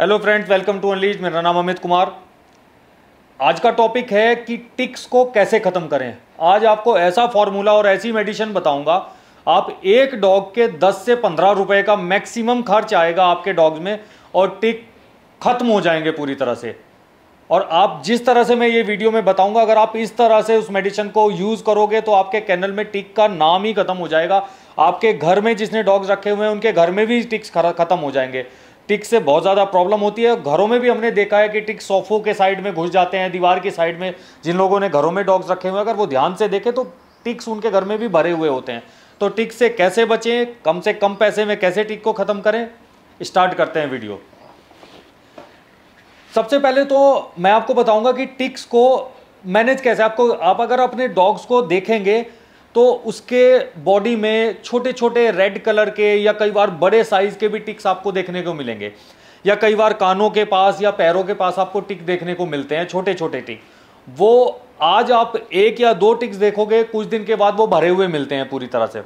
hello friends welcome to अनलीज मेरा नाम अमित कुमार आज का टॉपिक है कि टिक्स को कैसे ख़त्म करें आज आपको ऐसा फॉर्मूला और ऐसी मेडिसिन बताऊंगा आप एक डॉग के 10 से 15 रुपए का मैक्सिमम खर्च आएगा आपके डॉग में और टिक खत्म हो जाएंगे पूरी तरह से और आप जिस तरह से मैं ये वीडियो में बताऊंगा अगर आप इस तरह से उस मेडिसिन को यूज़ करोगे तो आपके कैनल में टिक का नाम ही खत्म हो जाएगा आपके घर में जिसने डॉग्स रखे हुए हैं उनके घर में भी टिक्स खत्म हो जाएंगे टिक से बहुत ज़्यादा प्रॉब्लम होती है घरों में भी हमने देखा है कि टिक सोफों के साइड में घुस जाते हैं दीवार की साइड में जिन लोगों ने घरों में डॉग्स रखे हुए हैं अगर वो ध्यान से देखें तो टिक्स उनके घर में भी भरे हुए होते हैं तो टिक से कैसे बचें कम से कम पैसे में कैसे टिक को ख़त्म करें स्टार्ट करते हैं वीडियो सबसे पहले तो मैं आपको बताऊंगा कि टिक्स को मैनेज कैसे आपको आप अगर अपने डॉग्स को देखेंगे तो उसके बॉडी में छोटे छोटे रेड कलर के या कई बार बड़े साइज के भी टिक्स आपको देखने को मिलेंगे या कई बार कानों के पास या पैरों के पास आपको टिक देखने को मिलते हैं छोटे छोटे टिक वो आज आप एक या दो टिक्स देखोगे कुछ दिन के बाद वो भरे हुए मिलते हैं पूरी तरह से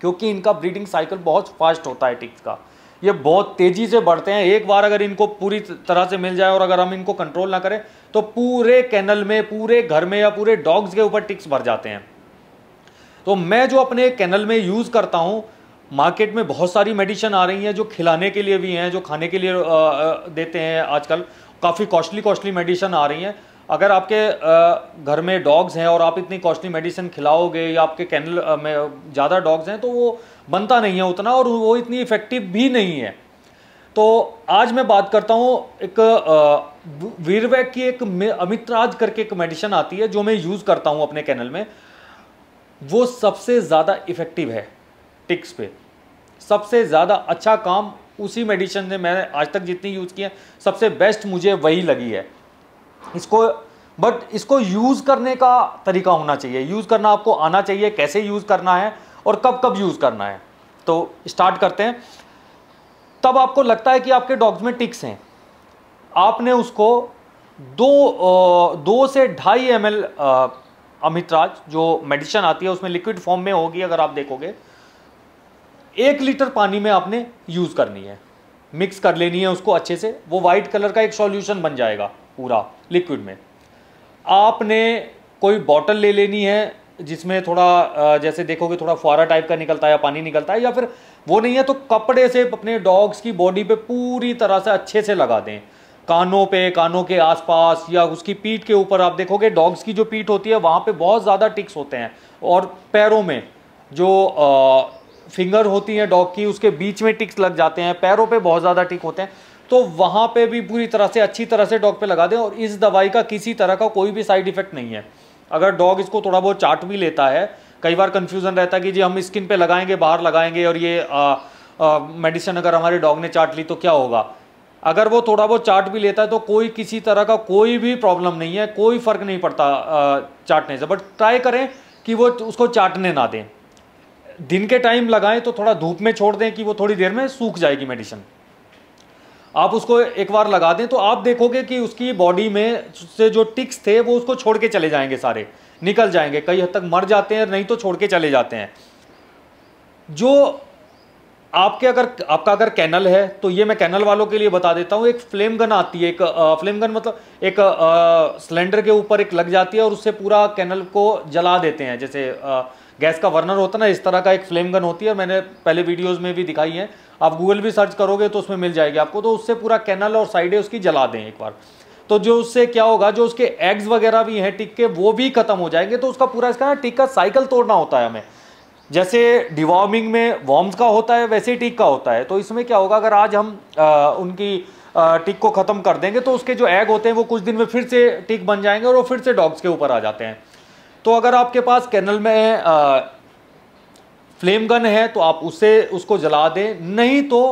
क्योंकि इनका ब्रीडिंग साइकिल बहुत फास्ट होता है टिक्स का ये बहुत तेज़ी से बढ़ते हैं एक बार अगर इनको पूरी तरह से मिल जाए और अगर हम इनको कंट्रोल ना करें तो पूरे कैनल में पूरे घर में या पूरे डॉग्स के ऊपर टिक्स भर जाते हैं तो मैं जो अपने कैनल में यूज़ करता हूँ मार्केट में बहुत सारी मेडिसिन आ रही हैं जो खिलाने के लिए भी हैं जो खाने के लिए देते हैं आजकल काफ़ी कॉस्टली कॉस्टली मेडिसिन आ रही हैं अगर आपके घर में डॉग्स हैं और आप इतनी कॉस्टली मेडिसिन खिलाओगे या आपके कैनल में ज़्यादा डॉग्स हैं तो वो बनता नहीं है उतना और वो इतनी इफ़ेक्टिव भी नहीं है तो आज मैं बात करता हूँ एक वीरवैक की एक मित्राज करके एक मेडिसिन आती है जो मैं यूज़ करता हूँ अपने कैनल में वो सबसे ज़्यादा इफ़ेक्टिव है टिक्स पे सबसे ज़्यादा अच्छा काम उसी मेडिसिन ने मैंने आज तक जितनी यूज़ की है सबसे बेस्ट मुझे वही लगी है इसको बट इसको यूज़ करने का तरीका होना चाहिए यूज़ करना आपको आना चाहिए कैसे यूज़ करना है और कब कब यूज़ करना है तो स्टार्ट करते हैं तब आपको लगता है कि आपके डॉग्स में टिक्स हैं आपने उसको दो दो से ढाई एम अमितराज जो मेडिसिन आती है उसमें लिक्विड फॉर्म में होगी अगर आप देखोगे एक लीटर पानी में आपने यूज़ करनी है मिक्स कर लेनी है उसको अच्छे से वो वाइट कलर का एक सॉल्यूशन बन जाएगा पूरा लिक्विड में आपने कोई बॉटल ले लेनी है जिसमें थोड़ा जैसे देखोगे थोड़ा फुहारा टाइप का निकलता है या पानी निकलता है या फिर वो नहीं है तो कपड़े से अपने डॉग्स की बॉडी पे पूरी तरह से अच्छे से लगा दें कानों पे कानों के आसपास या उसकी पीठ के ऊपर आप देखोगे डॉग्स की जो पीठ होती है वहाँ पे बहुत ज़्यादा टिक्स होते हैं और पैरों में जो आ, फिंगर होती है डॉग की उसके बीच में टिक्स लग जाते हैं पैरों पे बहुत ज़्यादा टिक होते हैं तो वहाँ पे भी पूरी तरह से अच्छी तरह से डॉग पे लगा दें और इस दवाई का किसी तरह का कोई भी साइड इफेक्ट नहीं है अगर डॉग इसको थोड़ा बहुत चाट भी लेता है कई बार कन्फ्यूज़न रहता है कि जी हम स्किन पर लगाएंगे बाहर लगाएंगे और ये मेडिसिन अगर हमारे डॉग ने चाट ली तो क्या होगा अगर वो थोड़ा बहुत चाट भी लेता है तो कोई किसी तरह का कोई भी प्रॉब्लम नहीं है कोई फ़र्क नहीं पड़ता चाटने से बट ट्राई करें कि वो उसको चाटने ना दें दिन के टाइम लगाएं तो थोड़ा धूप में छोड़ दें कि वो थोड़ी देर में सूख जाएगी मेडिसिन आप उसको एक बार लगा दें तो आप देखोगे कि उसकी बॉडी में से जो टिक्स थे वो उसको छोड़ के चले जाएंगे सारे निकल जाएंगे कई हद तक मर जाते हैं नहीं तो छोड़ के चले जाते हैं जो आपके अगर आपका अगर कैनल है तो ये मैं कैनल वालों के लिए बता देता हूँ एक फ्लेम गन आती है एक आ, फ्लेम गन मतलब एक सिलेंडर के ऊपर एक लग जाती है और उससे पूरा कैनल को जला देते हैं जैसे आ, गैस का वर्नर होता है ना इस तरह का एक फ्लेम गन होती है और मैंने पहले वीडियोज़ में भी दिखाई है आप गूगल भी सर्च करोगे तो उसमें मिल जाएगी आपको तो उससे पूरा कैनल और साइडें उसकी जला दें एक बार तो जो उससे क्या होगा जो उसके एग्स वगैरह भी हैं टिक के वो भी खत्म हो जाएंगे तो उसका पूरा इसका टिक का साइकिल तोड़ना होता है हमें जैसे डिवॉर्मिंग में वॉर्म्स का होता है वैसे ही टिक का होता है तो इसमें क्या होगा अगर आज हम आ, उनकी टिक को ख़त्म कर देंगे तो उसके जो एग होते हैं वो कुछ दिन में फिर से टिक बन जाएंगे और वो फिर से डॉग्स के ऊपर आ जाते हैं तो अगर आपके पास कैनल में आ, फ्लेम गन है तो आप उसे उसको जला दें नहीं तो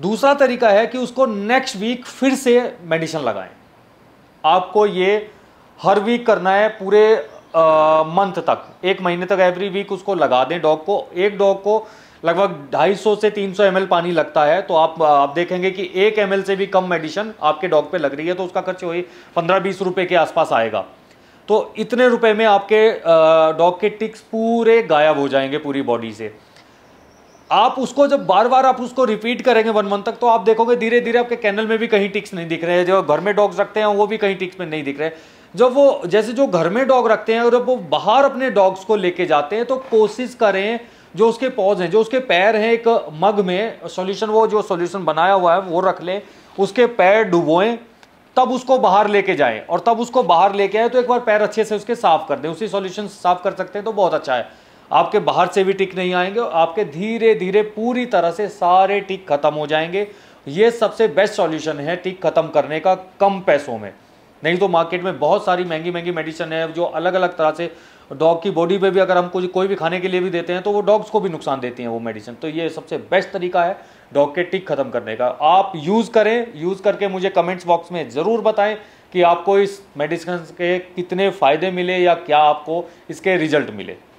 दूसरा तरीका है कि उसको नेक्स्ट वीक फिर से मेडिसिन लगाएं आपको ये हर वीक करना है पूरे मंथ तक एक महीने तक एवरी वीक उसको लगा दें डॉग को एक डॉग को लगभग 250 से 300 एम पानी लगता है तो आप आप देखेंगे कि एक एम से भी कम मेडिसिन आपके डॉग पे लग रही है तो उसका खर्च वही पंद्रह बीस रुपये के आसपास आएगा तो इतने रुपए में आपके डॉग के टिक्स पूरे गायब हो जाएंगे पूरी बॉडी से आप उसको जब बार बार आप उसको रिपीट करेंगे वन मंथ तक तो आप देखोगे धीरे धीरे आपके कैनल में भी कहीं टिक्स नहीं दिख रहे हैं जो घर में डॉग्स रखते हैं वो भी कहीं टिक्स में नहीं दिख रहे जब वो जैसे जो घर में डॉग रखते हैं और जब वो बाहर अपने डॉग्स को लेके जाते हैं तो कोशिश करें जो उसके पॉज हैं जो उसके पैर हैं एक मग में सॉल्यूशन वो जो सॉल्यूशन बनाया हुआ है वो रख लें उसके पैर डुबोएं तब उसको बाहर लेके जाएं और तब उसको बाहर लेके आए तो एक बार पैर अच्छे से उसके साफ कर दें उसी सॉल्यूशन साफ कर सकते हैं तो बहुत अच्छा है आपके बाहर से भी टिक नहीं आएंगे और आपके धीरे धीरे पूरी तरह से सारे टिक खत्म हो जाएंगे ये सबसे बेस्ट सॉल्यूशन है टिक खत्म करने का कम पैसों में नहीं तो मार्केट में बहुत सारी महंगी महंगी मेडिसिन है जो अलग अलग तरह से डॉग की बॉडी पे भी अगर हम कुछ कोई भी खाने के लिए भी देते हैं तो वो डॉग्स को भी नुकसान देती हैं वो मेडिसिन तो ये सबसे बेस्ट तरीका है डॉग के टिक खत्म करने का आप यूज़ करें यूज़ करके मुझे कमेंट्स बॉक्स में ज़रूर बताएं कि आपको इस मेडिसिन के कितने फ़ायदे मिले या क्या आपको इसके रिजल्ट मिले